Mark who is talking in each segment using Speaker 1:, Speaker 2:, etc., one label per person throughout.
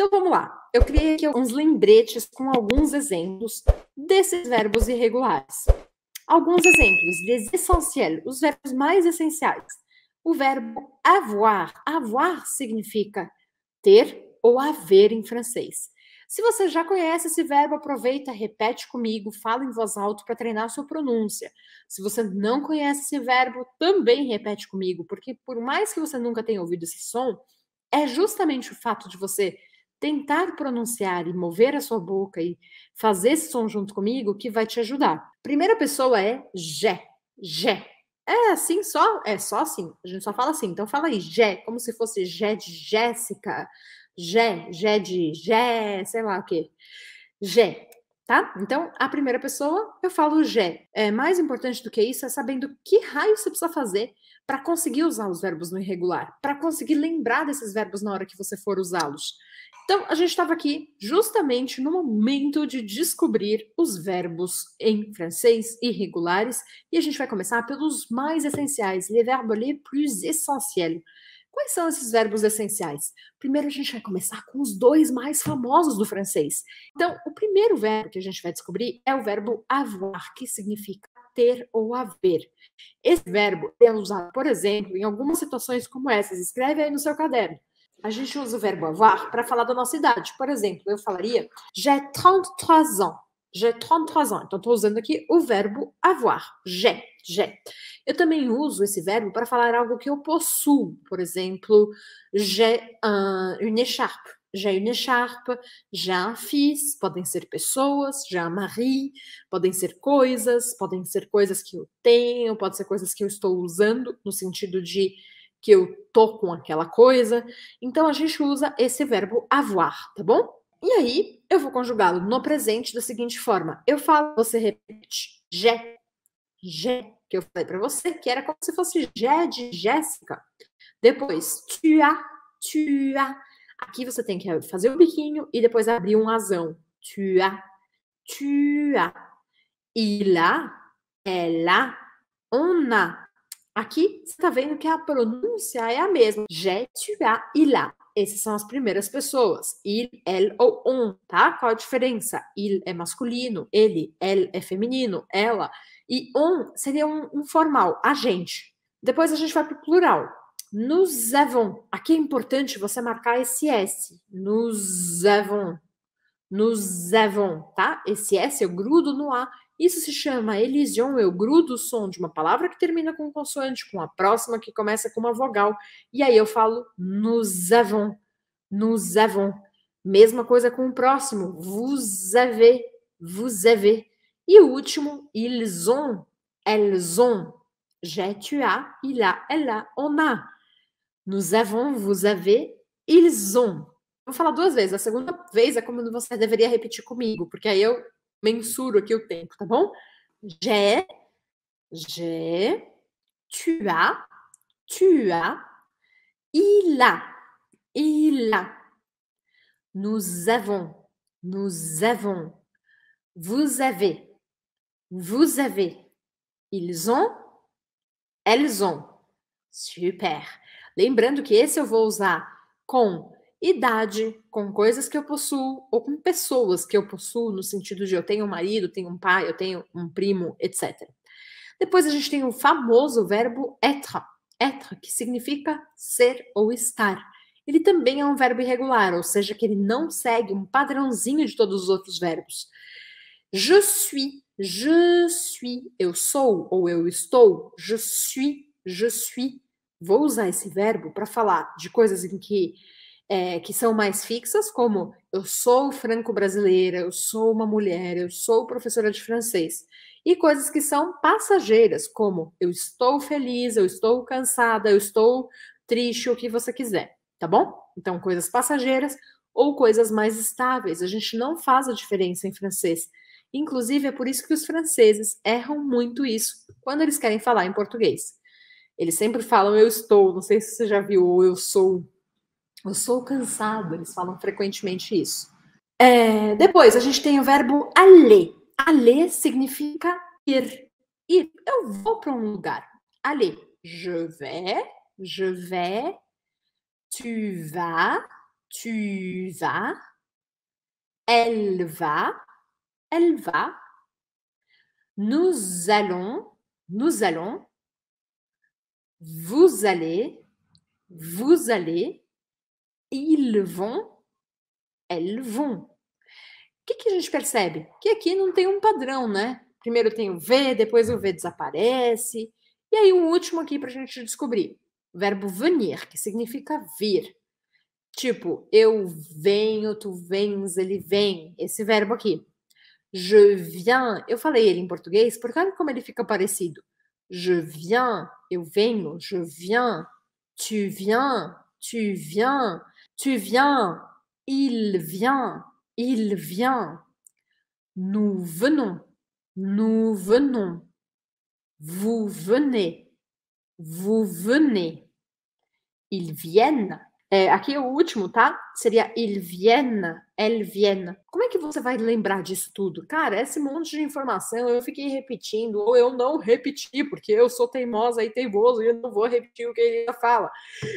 Speaker 1: Então vamos lá. Eu criei aqui alguns lembretes com alguns exemplos desses verbos irregulares. Alguns exemplos Les essentiels, os verbos mais essenciais. O verbo avoir. Avoir significa ter ou haver em francês. Se você já conhece esse verbo, aproveita, repete comigo, fala em voz alta para treinar a sua pronúncia. Se você não conhece esse verbo, também repete comigo, porque por mais que você nunca tenha ouvido esse som, é justamente o fato de você tentar pronunciar e mover a sua boca e fazer esse som junto comigo que vai te ajudar. Primeira pessoa é Jé. Jé. É assim só? É só assim. A gente só fala assim. Então fala aí, Jé, como se fosse Jé de Jéssica, Jé, Jé de Jé, sei lá o quê. Jé, tá? Então, a primeira pessoa, eu falo Jé. É mais importante do que isso é sabendo que raio você precisa fazer para conseguir usar os verbos no irregular, para conseguir lembrar desses verbos na hora que você for usá-los. Então, a gente estava aqui justamente no momento de descobrir os verbos em francês irregulares e a gente vai começar pelos mais essenciais, les verbes les plus essentiels. Quais são esses verbos essenciais? Primeiro, a gente vai começar com os dois mais famosos do francês. Então, o primeiro verbo que a gente vai descobrir é o verbo avoir, que significa ter ou haver. Esse verbo é usado, por exemplo, em algumas situações como essas. Escreve aí no seu caderno. A gente usa o verbo avoir para falar da nossa idade. Por exemplo, eu falaria j'ai 33 ans. J'ai 33 ans. Então, estou usando aqui o verbo avoir. J'ai, j'ai. Eu também uso esse verbo para falar algo que eu possuo. Por exemplo, j'ai un, une écharpe já é une écharpe, já fiz, fils, podem ser pessoas, já um mari, podem ser coisas, podem ser coisas que eu tenho, pode ser coisas que eu estou usando, no sentido de que eu tô com aquela coisa. Então a gente usa esse verbo avoir, tá bom? E aí eu vou conjugá-lo no presente da seguinte forma: eu falo, você repete, je, je, que eu falei para você, que era como se fosse je de Jéssica. Depois, tu as, tu as, Aqui você tem que fazer o biquinho e depois abrir um asão. Tua, tua. E lá, ela, é ona. Aqui você está vendo que a pronúncia é a mesma. Je, tua, e lá. Essas são as primeiras pessoas. Il, elle ou on, tá? Qual a diferença? Il é masculino, ele, elle é feminino, ela. E on seria um, um formal, a gente. Depois a gente vai para o plural. Nous avons. Aqui é importante você marcar esse S. Nous avons. Nous avons, tá? Esse S eu grudo no A. Isso se chama elision, eu grudo o som de uma palavra que termina com consoante, com a próxima que começa com uma vogal. E aí eu falo nous avons. Nous avons. Mesma coisa com o próximo. Vous avez. Vous avez. E o último, ils ont. Elles ont. J'ai, tu as, il a, elle a, on a. Nous avons, vous avez, ils ont. Vou falar duas vezes. A segunda vez é como você deveria repetir comigo, porque aí eu mensuro aqui o tempo, tá bom? J'ai, j'ai, tu as, tu as, il a, il a. Nous avons, nous avons. Vous avez, vous avez. Ils ont, elles ont. Super. Lembrando que esse eu vou usar com idade, com coisas que eu possuo ou com pessoas que eu possuo, no sentido de eu tenho um marido, tenho um pai, eu tenho um primo, etc. Depois a gente tem o famoso verbo être, être, que significa ser ou estar. Ele também é um verbo irregular, ou seja, que ele não segue um padrãozinho de todos os outros verbos. Je suis, je suis, eu sou ou eu estou, je suis, je suis, vou usar esse verbo para falar de coisas em que é, que são mais fixas, como eu sou franco-brasileira, eu sou uma mulher, eu sou professora de francês, e coisas que são passageiras, como eu estou feliz, eu estou cansada, eu estou triste, o que você quiser, tá bom? Então, coisas passageiras ou coisas mais estáveis. A gente não faz a diferença em francês. Inclusive, é por isso que os franceses erram muito isso quando eles querem falar em português. Eles sempre falam eu estou, não sei se você já viu, ou eu sou. Eu sou cansado, eles falam frequentemente isso. É, depois, a gente tem o verbo aller. Aller significa ir. Ir. Eu vou para um lugar. Aller. Je vais, je vais. Tu vas, tu vas. Elle va, elle va. Nous allons, nous allons vous allez, vous allez, ils vont, elles vont. O que, que a gente percebe? Que aqui não tem um padrão, né? Primeiro tem o V, depois o V desaparece. E aí um último aqui para a gente descobrir. O verbo venir, que significa vir. Tipo, eu venho, tu vens, ele vem. Esse verbo aqui. Je viens. Eu falei ele em português porque olha como ele fica parecido. Je viens, eu je viens. Tu viens, tu viens, tu viens. Il vient, il vient. Nous venons, nous venons. Vous venez, vous venez. Ils viennent, É, aqui o último, tá? Seria Il Vienne, El Como é que você vai lembrar disso tudo? Cara, é esse monte de informação eu fiquei repetindo, ou eu não repeti, porque eu sou teimosa e teimoso e eu não vou repetir o que ele fala.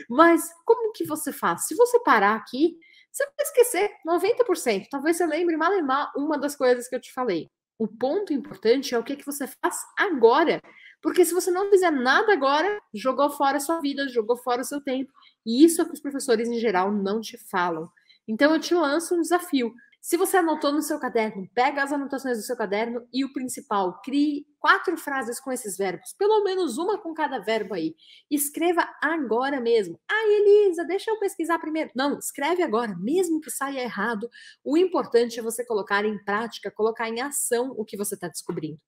Speaker 1: Mas como que você faz? Se você parar aqui, você vai esquecer 90%. Talvez você lembre mal, mal uma das coisas que eu te falei. O ponto importante é o que, que você faz agora. Porque se você não fizer nada agora, jogou fora a sua vida, jogou fora o seu tempo. E isso é que os professores em geral não te falam. Então eu te lanço um desafio. Se você anotou no seu caderno, pega as anotações do seu caderno e o principal, crie quatro frases com esses verbos, pelo menos uma com cada verbo aí. Escreva agora mesmo. Ah, Elisa, deixa eu pesquisar primeiro. Não, escreve agora, mesmo que saia errado. O importante é você colocar em prática, colocar em ação o que você está descobrindo.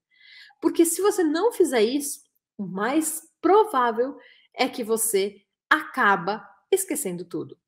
Speaker 1: Porque se você não fizer isso, o mais provável é que você acaba esquecendo tudo.